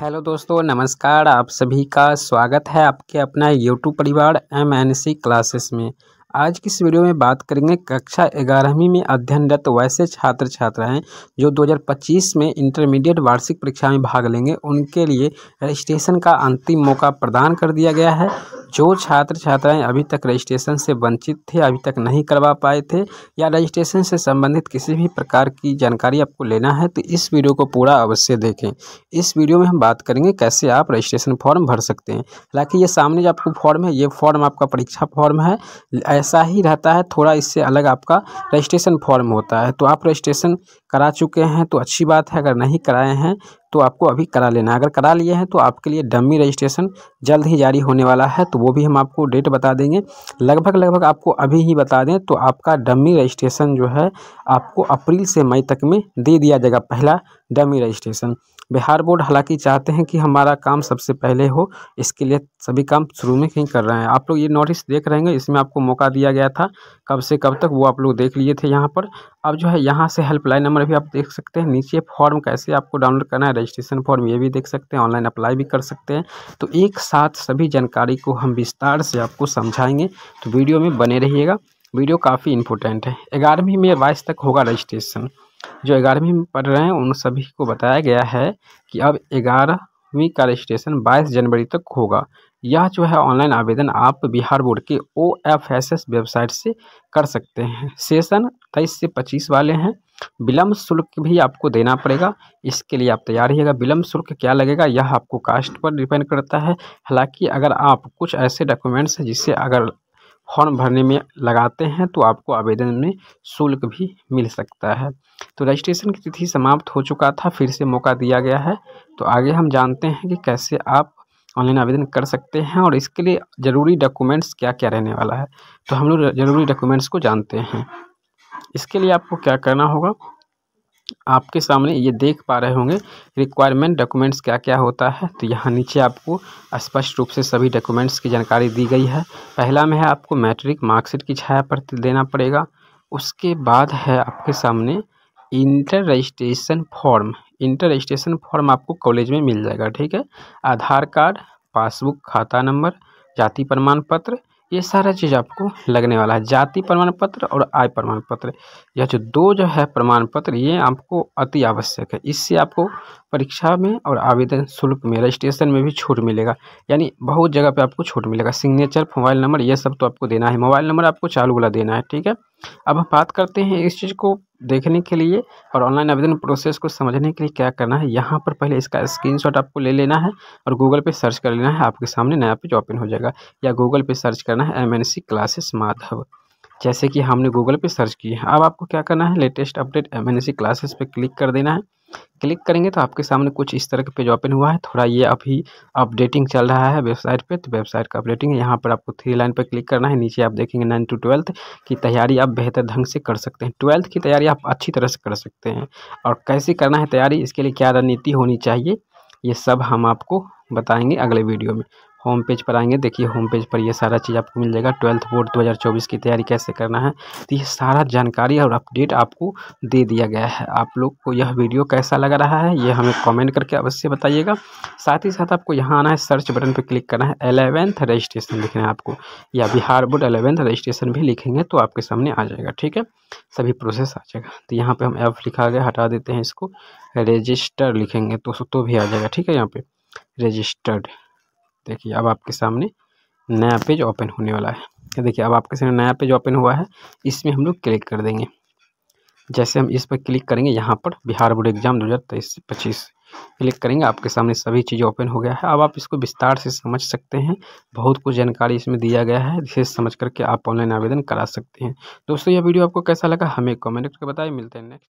hello दोस्तों नमस्कार आप सभी का स्वागत है आपके अपना यूट्यूब परिवार एम एन सी क्लासेस में आज की इस वीडियो में बात करेंगे कक्षा ग्यारहवीं में अध्ययनरत वैसे छात्र छात्राएं जो 2025 में इंटरमीडिएट वार्षिक परीक्षा में भाग लेंगे उनके लिए रजिस्ट्रेशन का अंतिम मौका प्रदान कर दिया गया है जो छात्र छात्राएं अभी तक रजिस्ट्रेशन से वंचित थे अभी तक नहीं करवा पाए थे या रजिस्ट्रेशन से संबंधित किसी भी प्रकार की जानकारी आपको लेना है तो इस वीडियो को पूरा अवश्य देखें इस वीडियो में हम बात करेंगे कैसे आप रजिस्ट्रेशन फॉर्म भर सकते हैं हालांकि ये सामने जो आपको फॉर्म है ये फॉर्म आपका परीक्षा फॉर्म है ऐसा ही रहता है थोड़ा इससे अलग आपका रजिस्ट्रेशन फॉर्म होता है तो आप रजिस्ट्रेशन करा चुके हैं तो अच्छी बात है अगर नहीं कराए हैं तो आपको अभी करा लेना है अगर करा लिए हैं तो आपके लिए डमी रजिस्ट्रेशन जल्द ही जारी होने वाला है तो वो भी हम आपको डेट बता देंगे लगभग लगभग आपको अभी ही बता दें तो आपका डमी रजिस्ट्रेशन जो है आपको अप्रैल से मई तक में दे दिया जाएगा पहला डमी रजिस्ट्रेशन बिहार बोर्ड हालांकि चाहते हैं कि हमारा काम सबसे पहले हो इसके लिए सभी काम शुरू में ही कर रहे हैं आप लोग ये नोटिस देख रहे हैं इसमें आपको मौका दिया गया था कब से कब तक वो आप लोग देख लिए थे यहाँ पर अब जो है यहाँ से हेल्पलाइन नंबर भी आप देख सकते हैं नीचे फॉर्म कैसे आपको डाउनलोड करना है रजिस्ट्रेशन फॉर्म ये भी देख सकते हैं ऑनलाइन अप्लाई भी कर सकते हैं तो एक साथ सभी जानकारी को हम विस्तार से आपको समझाएँगे तो वीडियो में बने रहिएगा वीडियो काफ़ी इंपॉर्टेंट है ग्यारहवीं में बाईस तक होगा रजिस्ट्रेशन जो ग्यारहवीं में पढ़ रहे हैं उन सभी को बताया गया है कि अब ग्यारहवीं का रजिस्ट्रेशन बाईस जनवरी तक होगा यह जो है ऑनलाइन आवेदन आप बिहार बोर्ड के O F S S website से कर सकते हैं सेशन तेईस से पच्चीस वाले हैं विलम्ब शुल्क भी आपको देना पड़ेगा इसके लिए आप तैयार रहिएगा विलम्ब शुल्क क्या लगेगा यह आपको कास्ट पर डिपेंड करता है हालांकि अगर आप कुछ ऐसे डॉक्यूमेंट्स हैं जिससे अगर फॉर्म भरने में लगाते हैं तो आपको आवेदन में शुल्क भी मिल सकता है तो रजिस्ट्रेशन की तिथि समाप्त हो चुका था फिर से मौका दिया गया है तो आगे हम जानते हैं कि कैसे आप ऑनलाइन आवेदन कर सकते हैं और इसके लिए ज़रूरी डॉक्यूमेंट्स क्या क्या रहने वाला है तो हम लोग ज़रूरी डॉक्यूमेंट्स को जानते हैं इसके लिए आपको क्या करना होगा आपके सामने ये देख पा रहे होंगे रिक्वायरमेंट डॉक्यूमेंट्स क्या क्या होता है तो यहाँ नीचे आपको स्पष्ट रूप से सभी डॉक्यूमेंट्स की जानकारी दी गई है पहला में है आपको मैट्रिक मार्कशीट की छाया प्रति देना पड़ेगा उसके बाद है आपके सामने inter registration form inter registration form आपको कॉलेज में मिल जाएगा ठीक है आधार कार्ड पासबुक खाता नंबर जाति प्रमाण पत्र ये सारा चीज़ आपको लगने वाला है जाति प्रमाण पत्र और आय प्रमाण पत्र यह जो दो जो है प्रमाण पत्र ये आपको अति आवश्यक है इससे आपको परीक्षा में और आवेदन शुल्क में रजिस्ट्रेशन में भी छूट मिलेगा यानी बहुत जगह पे आपको छूट मिलेगा सिग्नेचर मोबाइल नंबर ये सब तो आपको देना है मोबाइल नंबर आपको चालू वाला देना है ठीक है अब हम बात करते हैं इस चीज़ को देखने के लिए और ऑनलाइन आवेदन प्रोसेस को समझने के लिए क्या करना है यहाँ पर पहले इसका स्क्रीन आपको ले लेना है और गूगल पर सर्च कर लेना है आपके सामने नया पेज ओपन हो जाएगा या गूगल पे सर्च करना है एम क्लासेस माधव जैसे कि हमने गूगल पे सर्च की है अब आपको क्या करना है latest update M N classes पे क्लिक कर देना है क्लिक करेंगे तो आपके सामने कुछ इस तरह का पेज ओपन हुआ है थोड़ा ये अभी अपडेटिंग चल रहा है वेबसाइट पे तो वेबसाइट का अपडेटिंग है यहाँ पर आपको थ्री लाइन पर क्लिक करना है नीचे आप देखेंगे नाइन टू ट्वेल्थ की तैयारी आप बेहतर ढंग से कर सकते हैं ट्वेल्थ की तैयारी आप अच्छी तरह से कर सकते हैं और कैसे करना है तैयारी इसके लिए क्या रणनीति होनी चाहिए ये सब हम आपको बताएंगे अगले वीडियो में होम पेज पर आएंगे देखिए होम पेज पर ये सारा चीज़ आपको मिल जाएगा ट्वेल्थ बोर्ड 2024 की तैयारी कैसे करना है तो ये सारा जानकारी और अपडेट आपको दे दिया गया है आप लोग को यह वीडियो कैसा लग रहा है ये हमें कमेंट करके अवश्य बताइएगा साथ ही साथ आपको यहाँ आना है सर्च बटन पर क्लिक करना है एलेवेंथ रजिस्ट्रेशन लिखना है आपको या बिहार बोर्ड एलेवेंथ रजिस्ट्रेशन भी लिखेंगे तो आपके सामने आ जाएगा ठीक है सभी प्रोसेस आ जाएगा तो यहाँ पर हम एफ लिखा गया हटा देते हैं इसको रजिस्टर लिखेंगे तो तो भी आ जाएगा ठीक है यहाँ पर रजिस्टर्ड देखिए अब आपके सामने नया पेज ओपन होने वाला है तो देखिए अब आपके सामने नया पेज ओपन हुआ है इसमें हम लोग क्लिक कर देंगे जैसे हम इस पर क्लिक करेंगे यहाँ पर बिहार बोर्ड एग्जाम दो हज़ार तेईस पच्चीस क्लिक करेंगे आपके सामने सभी चीज़ें ओपन हो गया है अब आप इसको विस्तार से समझ सकते हैं बहुत कुछ जानकारी इसमें दिया गया है जिसे समझ करके आप ऑनलाइन आवेदन करा सकते हैं दोस्तों यह वीडियो आपको कैसा लगा हमें कमेंट करके बताएं मिलते हैं नेक्स्ट